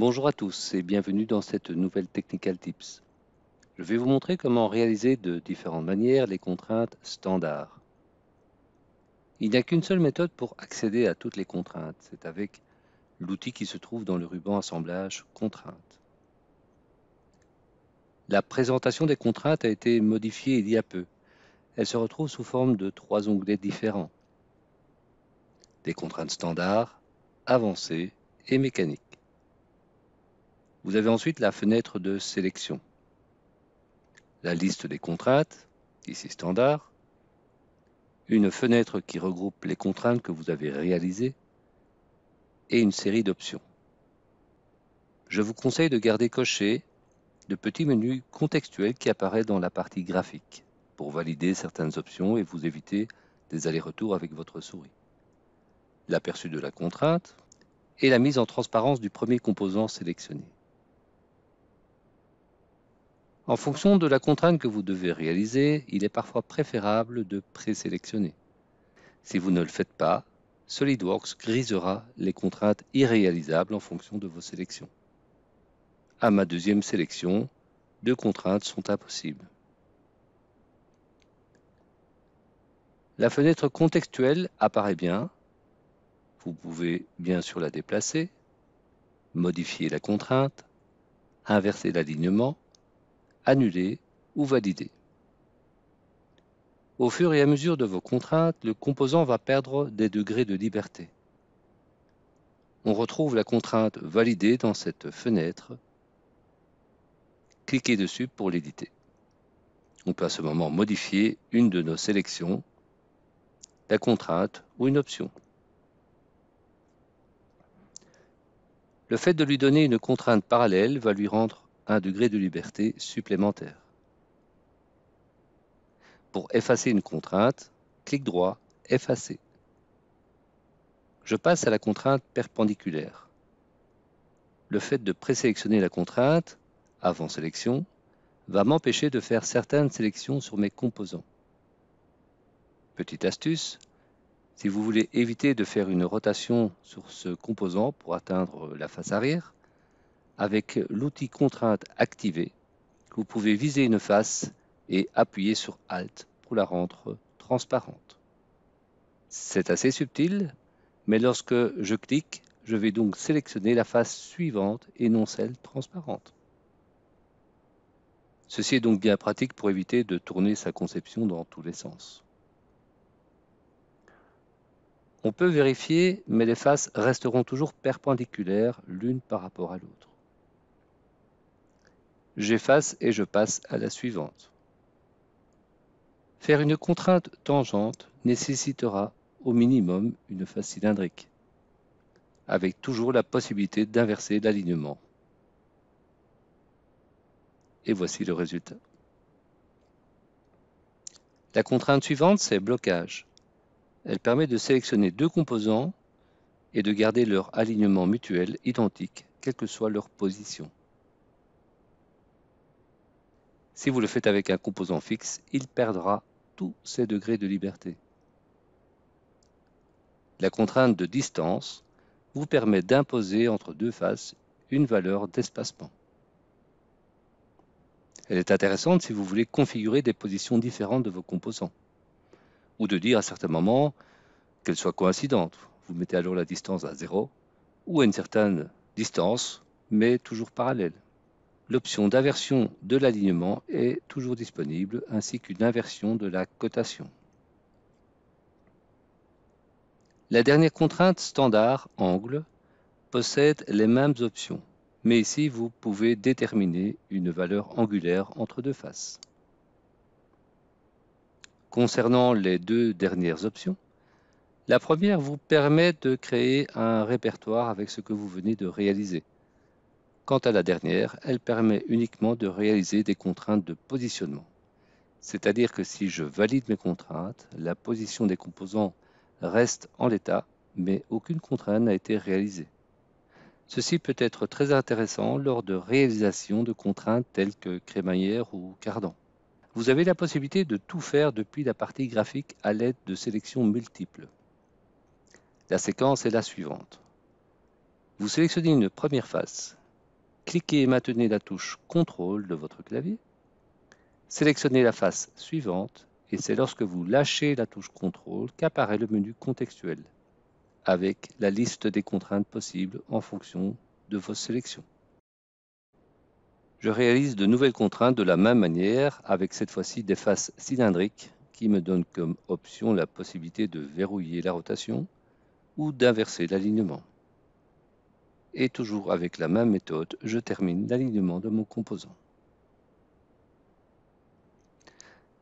Bonjour à tous et bienvenue dans cette nouvelle Technical Tips. Je vais vous montrer comment réaliser de différentes manières les contraintes standards. Il n'y a qu'une seule méthode pour accéder à toutes les contraintes, c'est avec l'outil qui se trouve dans le ruban assemblage contraintes. La présentation des contraintes a été modifiée il y a peu. Elle se retrouve sous forme de trois onglets différents. Des contraintes standards, avancées et mécaniques. Vous avez ensuite la fenêtre de sélection, la liste des contraintes, ici standard, une fenêtre qui regroupe les contraintes que vous avez réalisées et une série d'options. Je vous conseille de garder coché de petits menus contextuels qui apparaissent dans la partie graphique pour valider certaines options et vous éviter des allers-retours avec votre souris. L'aperçu de la contrainte et la mise en transparence du premier composant sélectionné. En fonction de la contrainte que vous devez réaliser, il est parfois préférable de présélectionner. Si vous ne le faites pas, SolidWorks grisera les contraintes irréalisables en fonction de vos sélections. À ma deuxième sélection, deux contraintes sont impossibles. La fenêtre contextuelle apparaît bien. Vous pouvez bien sûr la déplacer, modifier la contrainte, inverser l'alignement, annuler ou valider. Au fur et à mesure de vos contraintes, le composant va perdre des degrés de liberté. On retrouve la contrainte validée dans cette fenêtre. Cliquez dessus pour l'éditer. On peut à ce moment modifier une de nos sélections, la contrainte ou une option. Le fait de lui donner une contrainte parallèle va lui rendre un degré de liberté supplémentaire. Pour effacer une contrainte, clic droit, effacer. Je passe à la contrainte perpendiculaire. Le fait de présélectionner la contrainte, avant sélection, va m'empêcher de faire certaines sélections sur mes composants. Petite astuce, si vous voulez éviter de faire une rotation sur ce composant pour atteindre la face arrière, avec l'outil contrainte activé, vous pouvez viser une face et appuyer sur Alt pour la rendre transparente. C'est assez subtil, mais lorsque je clique, je vais donc sélectionner la face suivante et non celle transparente. Ceci est donc bien pratique pour éviter de tourner sa conception dans tous les sens. On peut vérifier, mais les faces resteront toujours perpendiculaires l'une par rapport à l'autre. J'efface et je passe à la suivante. Faire une contrainte tangente nécessitera au minimum une face cylindrique, avec toujours la possibilité d'inverser l'alignement. Et voici le résultat. La contrainte suivante, c'est blocage. Elle permet de sélectionner deux composants et de garder leur alignement mutuel identique, quelle que soit leur position. Si vous le faites avec un composant fixe, il perdra tous ses degrés de liberté. La contrainte de distance vous permet d'imposer entre deux faces une valeur d'espacement. Elle est intéressante si vous voulez configurer des positions différentes de vos composants, ou de dire à certains moments qu'elles soient coïncidentes. Vous mettez alors la distance à zéro, ou à une certaine distance, mais toujours parallèle l'option d'inversion de l'alignement est toujours disponible, ainsi qu'une inversion de la cotation. La dernière contrainte standard, angle, possède les mêmes options, mais ici vous pouvez déterminer une valeur angulaire entre deux faces. Concernant les deux dernières options, la première vous permet de créer un répertoire avec ce que vous venez de réaliser. Quant à la dernière, elle permet uniquement de réaliser des contraintes de positionnement. C'est-à-dire que si je valide mes contraintes, la position des composants reste en l'état, mais aucune contrainte n'a été réalisée. Ceci peut être très intéressant lors de réalisation de contraintes telles que crémaillère ou cardan. Vous avez la possibilité de tout faire depuis la partie graphique à l'aide de sélections multiples. La séquence est la suivante. Vous sélectionnez une première face. Cliquez et maintenez la touche CTRL de votre clavier. Sélectionnez la face suivante et c'est lorsque vous lâchez la touche CTRL qu'apparaît le menu contextuel avec la liste des contraintes possibles en fonction de vos sélections. Je réalise de nouvelles contraintes de la même manière avec cette fois-ci des faces cylindriques qui me donnent comme option la possibilité de verrouiller la rotation ou d'inverser l'alignement. Et toujours avec la même méthode, je termine l'alignement de mon composant.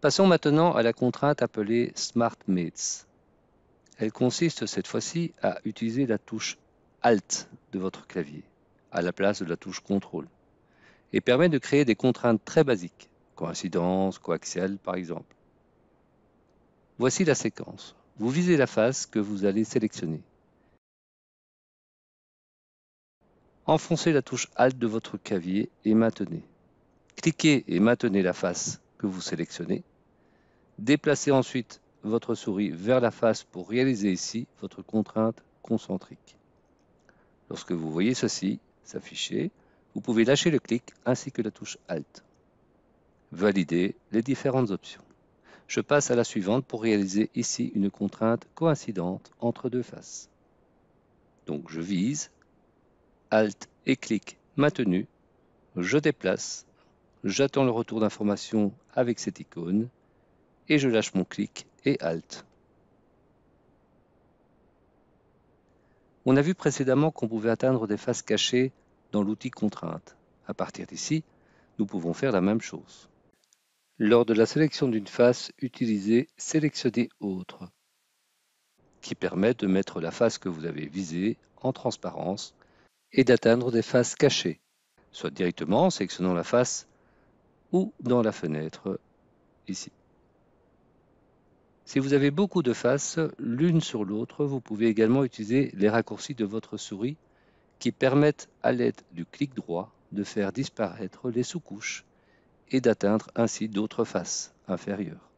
Passons maintenant à la contrainte appelée Smart Mates. Elle consiste cette fois-ci à utiliser la touche Alt de votre clavier à la place de la touche Contrôle et permet de créer des contraintes très basiques, coïncidence, coaxial par exemple. Voici la séquence. Vous visez la face que vous allez sélectionner. Enfoncez la touche Alt de votre clavier et maintenez. Cliquez et maintenez la face que vous sélectionnez. Déplacez ensuite votre souris vers la face pour réaliser ici votre contrainte concentrique. Lorsque vous voyez ceci s'afficher, vous pouvez lâcher le clic ainsi que la touche Alt. Validez les différentes options. Je passe à la suivante pour réaliser ici une contrainte coïncidente entre deux faces. Donc je vise Alt et clic maintenu, je déplace, j'attends le retour d'information avec cette icône et je lâche mon clic et Alt. On a vu précédemment qu'on pouvait atteindre des faces cachées dans l'outil contrainte. À partir d'ici, nous pouvons faire la même chose. Lors de la sélection d'une face, utilisez Sélectionner autre qui permet de mettre la face que vous avez visée en transparence et d'atteindre des faces cachées, soit directement en sélectionnant la face ou dans la fenêtre ici. Si vous avez beaucoup de faces l'une sur l'autre, vous pouvez également utiliser les raccourcis de votre souris qui permettent à l'aide du clic droit de faire disparaître les sous-couches et d'atteindre ainsi d'autres faces inférieures.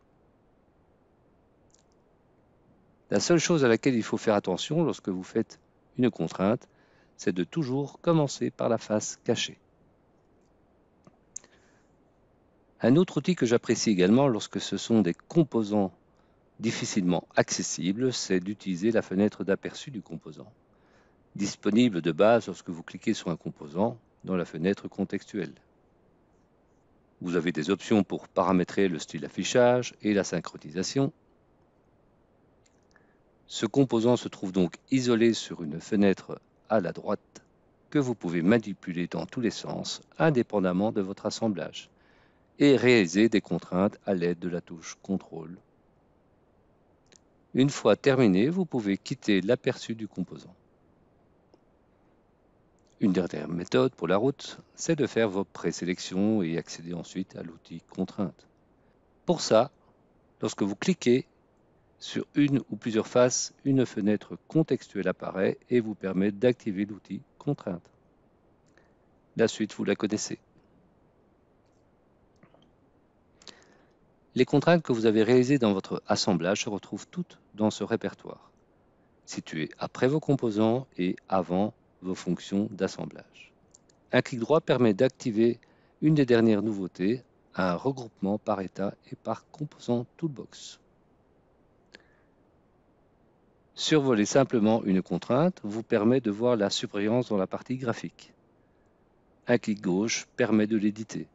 La seule chose à laquelle il faut faire attention lorsque vous faites une contrainte, c'est de toujours commencer par la face cachée. Un autre outil que j'apprécie également lorsque ce sont des composants difficilement accessibles, c'est d'utiliser la fenêtre d'aperçu du composant, disponible de base lorsque vous cliquez sur un composant dans la fenêtre contextuelle. Vous avez des options pour paramétrer le style d'affichage et la synchronisation. Ce composant se trouve donc isolé sur une fenêtre à la droite que vous pouvez manipuler dans tous les sens indépendamment de votre assemblage et réaliser des contraintes à l'aide de la touche Contrôle. Une fois terminé, vous pouvez quitter l'aperçu du composant. Une dernière méthode pour la route, c'est de faire vos présélections et accéder ensuite à l'outil Contrainte. Pour ça, lorsque vous cliquez sur une ou plusieurs faces, une fenêtre contextuelle apparaît et vous permet d'activer l'outil Contrainte. La suite, vous la connaissez. Les contraintes que vous avez réalisées dans votre assemblage se retrouvent toutes dans ce répertoire, situé après vos composants et avant vos fonctions d'assemblage. Un clic droit permet d'activer une des dernières nouveautés, un regroupement par état et par composant toolbox. Survoler simplement une contrainte vous permet de voir la surbrillance dans la partie graphique. Un clic gauche permet de l'éditer.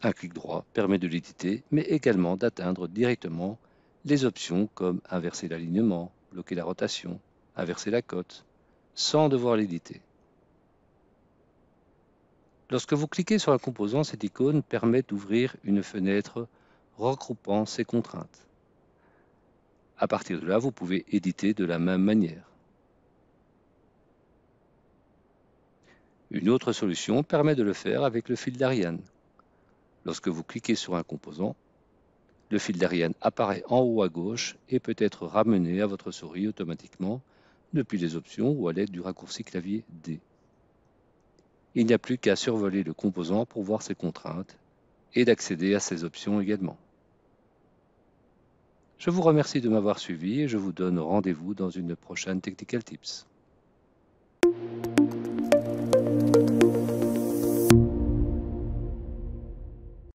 Un clic droit permet de l'éditer, mais également d'atteindre directement les options comme inverser l'alignement, bloquer la rotation, inverser la cote, sans devoir l'éditer. Lorsque vous cliquez sur un composant, cette icône permet d'ouvrir une fenêtre regroupant ces contraintes. À partir de là, vous pouvez éditer de la même manière. Une autre solution permet de le faire avec le fil d'Ariane. Lorsque vous cliquez sur un composant, le fil d'Ariane apparaît en haut à gauche et peut être ramené à votre souris automatiquement depuis les options ou à l'aide du raccourci clavier D. Il n'y a plus qu'à survoler le composant pour voir ses contraintes et d'accéder à ses options également. Je vous remercie de m'avoir suivi et je vous donne rendez-vous dans une prochaine Technical Tips.